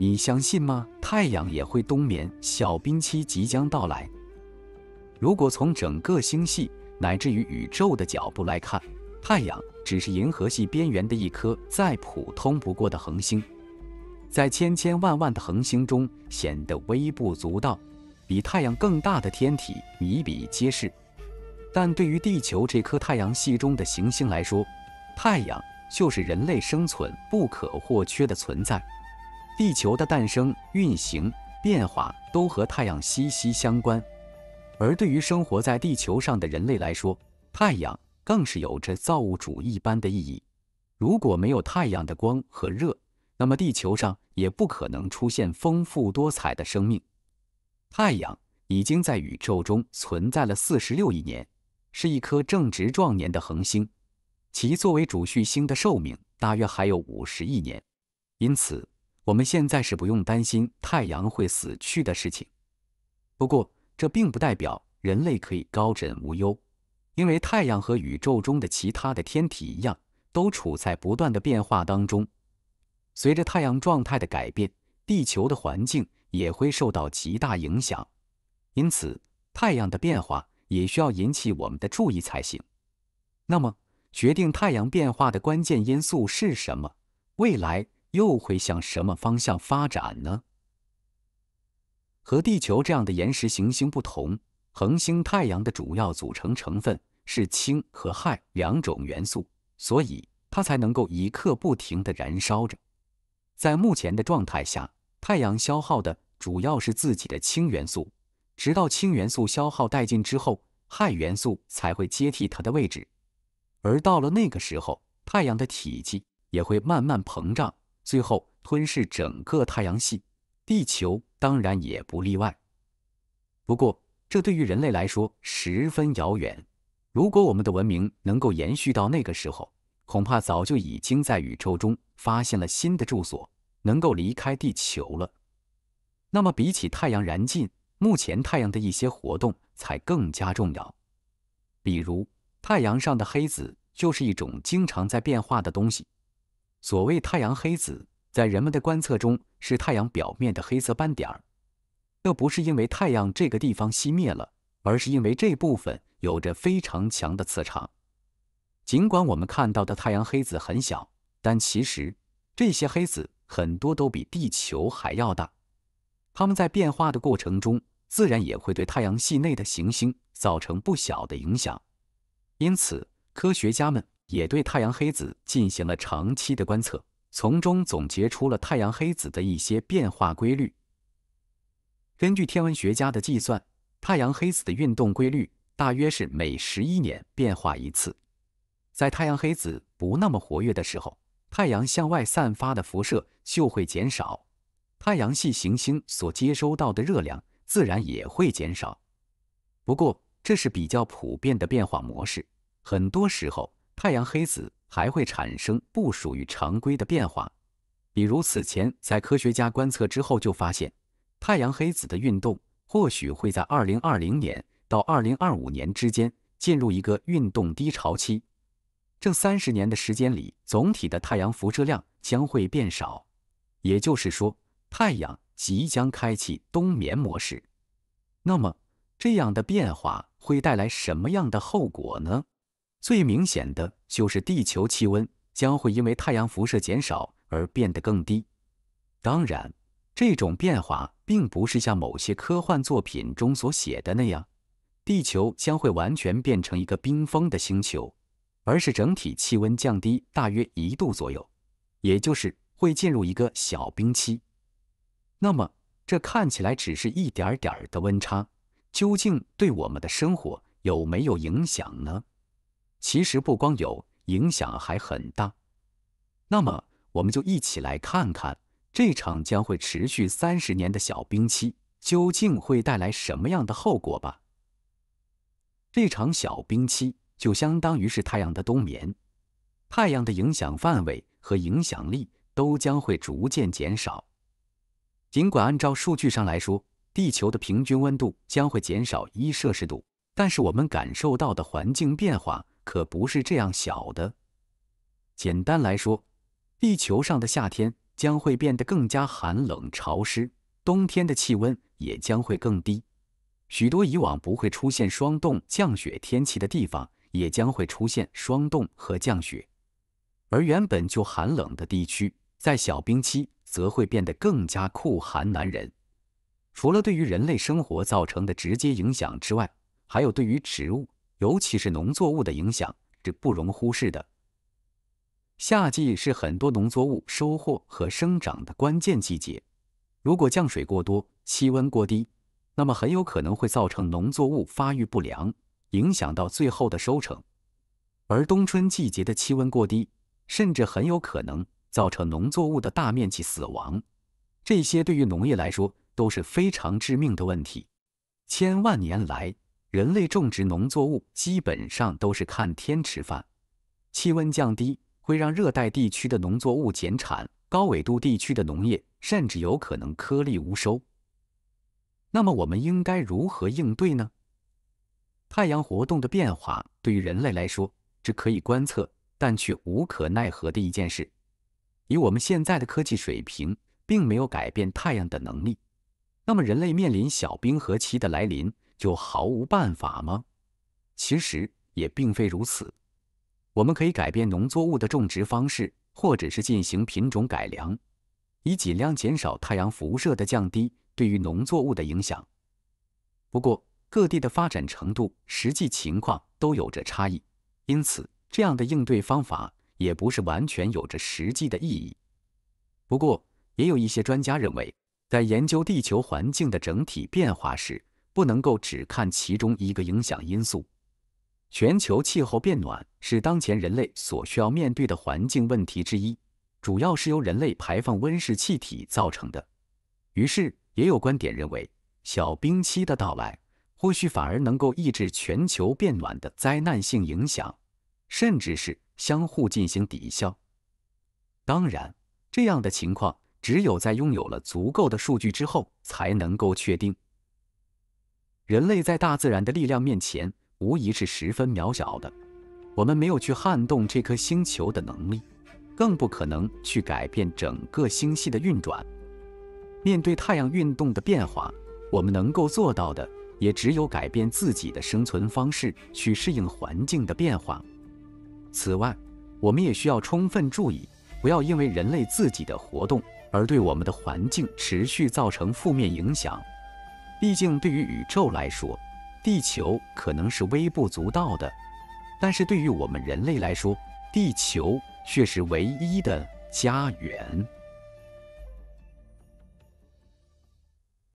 你相信吗？太阳也会冬眠，小冰期即将到来。如果从整个星系乃至于宇宙的角度来看，太阳只是银河系边缘的一颗再普通不过的恒星，在千千万万的恒星中显得微不足道。比太阳更大的天体比比皆是，但对于地球这颗太阳系中的行星来说，太阳就是人类生存不可或缺的存在。地球的诞生、运行、变化都和太阳息息相关，而对于生活在地球上的人类来说，太阳更是有着造物主一般的意义。如果没有太阳的光和热，那么地球上也不可能出现丰富多彩的生命。太阳已经在宇宙中存在了四十六亿年，是一颗正值壮年的恒星，其作为主序星的寿命大约还有五十亿年，因此。我们现在是不用担心太阳会死去的事情，不过这并不代表人类可以高枕无忧，因为太阳和宇宙中的其他的天体一样，都处在不断的变化当中。随着太阳状态的改变，地球的环境也会受到极大影响，因此太阳的变化也需要引起我们的注意才行。那么，决定太阳变化的关键因素是什么？未来？又会向什么方向发展呢？和地球这样的岩石行星不同，恒星太阳的主要组成成分是氢和氦两种元素，所以它才能够一刻不停地燃烧着。在目前的状态下，太阳消耗的主要是自己的氢元素，直到氢元素消耗殆尽之后，氦元素才会接替它的位置。而到了那个时候，太阳的体积也会慢慢膨胀。最后吞噬整个太阳系，地球当然也不例外。不过，这对于人类来说十分遥远。如果我们的文明能够延续到那个时候，恐怕早就已经在宇宙中发现了新的住所，能够离开地球了。那么，比起太阳燃尽，目前太阳的一些活动才更加重要。比如，太阳上的黑子就是一种经常在变化的东西。所谓太阳黑子，在人们的观测中是太阳表面的黑色斑点儿。那不是因为太阳这个地方熄灭了，而是因为这部分有着非常强的磁场。尽管我们看到的太阳黑子很小，但其实这些黑子很多都比地球还要大。它们在变化的过程中，自然也会对太阳系内的行星造成不小的影响。因此，科学家们。也对太阳黑子进行了长期的观测，从中总结出了太阳黑子的一些变化规律。根据天文学家的计算，太阳黑子的运动规律大约是每十一年变化一次。在太阳黑子不那么活跃的时候，太阳向外散发的辐射就会减少，太阳系行星所接收到的热量自然也会减少。不过，这是比较普遍的变化模式，很多时候。太阳黑子还会产生不属于常规的变化，比如此前在科学家观测之后就发现，太阳黑子的运动或许会在二零二零年到二零二五年之间进入一个运动低潮期。这三十年的时间里，总体的太阳辐射量将会变少，也就是说，太阳即将开启冬眠模式。那么，这样的变化会带来什么样的后果呢？最明显的就是地球气温将会因为太阳辐射减少而变得更低。当然，这种变化并不是像某些科幻作品中所写的那样，地球将会完全变成一个冰封的星球，而是整体气温降低大约一度左右，也就是会进入一个小冰期。那么，这看起来只是一点点的温差，究竟对我们的生活有没有影响呢？其实不光有影响，还很大。那么，我们就一起来看看这场将会持续三十年的小冰期究竟会带来什么样的后果吧。这场小冰期就相当于是太阳的冬眠，太阳的影响范围和影响力都将会逐渐减少。尽管按照数据上来说，地球的平均温度将会减少一摄氏度，但是我们感受到的环境变化。可不是这样小的。简单来说，地球上的夏天将会变得更加寒冷潮湿，冬天的气温也将会更低。许多以往不会出现霜冻、降雪天气的地方，也将会出现霜冻和降雪。而原本就寒冷的地区，在小冰期则会变得更加酷寒难忍。除了对于人类生活造成的直接影响之外，还有对于植物。尤其是农作物的影响是不容忽视的。夏季是很多农作物收获和生长的关键季节，如果降水过多、气温过低，那么很有可能会造成农作物发育不良，影响到最后的收成。而冬春季节的气温过低，甚至很有可能造成农作物的大面积死亡。这些对于农业来说都是非常致命的问题。千万年来，人类种植农作物基本上都是看天吃饭，气温降低会让热带地区的农作物减产，高纬度地区的农业甚至有可能颗粒无收。那么我们应该如何应对呢？太阳活动的变化对于人类来说，这可以观测，但却无可奈何的一件事。以我们现在的科技水平，并没有改变太阳的能力。那么人类面临小冰河期的来临。就毫无办法吗？其实也并非如此。我们可以改变农作物的种植方式，或者是进行品种改良，以尽量减少太阳辐射的降低对于农作物的影响。不过，各地的发展程度、实际情况都有着差异，因此这样的应对方法也不是完全有着实际的意义。不过，也有一些专家认为，在研究地球环境的整体变化时，不能够只看其中一个影响因素。全球气候变暖是当前人类所需要面对的环境问题之一，主要是由人类排放温室气体造成的。于是，也有观点认为，小冰期的到来或许反而能够抑制全球变暖的灾难性影响，甚至是相互进行抵消。当然，这样的情况只有在拥有了足够的数据之后才能够确定。人类在大自然的力量面前，无疑是十分渺小的。我们没有去撼动这颗星球的能力，更不可能去改变整个星系的运转。面对太阳运动的变化，我们能够做到的，也只有改变自己的生存方式，去适应环境的变化。此外，我们也需要充分注意，不要因为人类自己的活动而对我们的环境持续造成负面影响。毕竟，对于宇宙来说，地球可能是微不足道的；但是，对于我们人类来说，地球却是唯一的家园。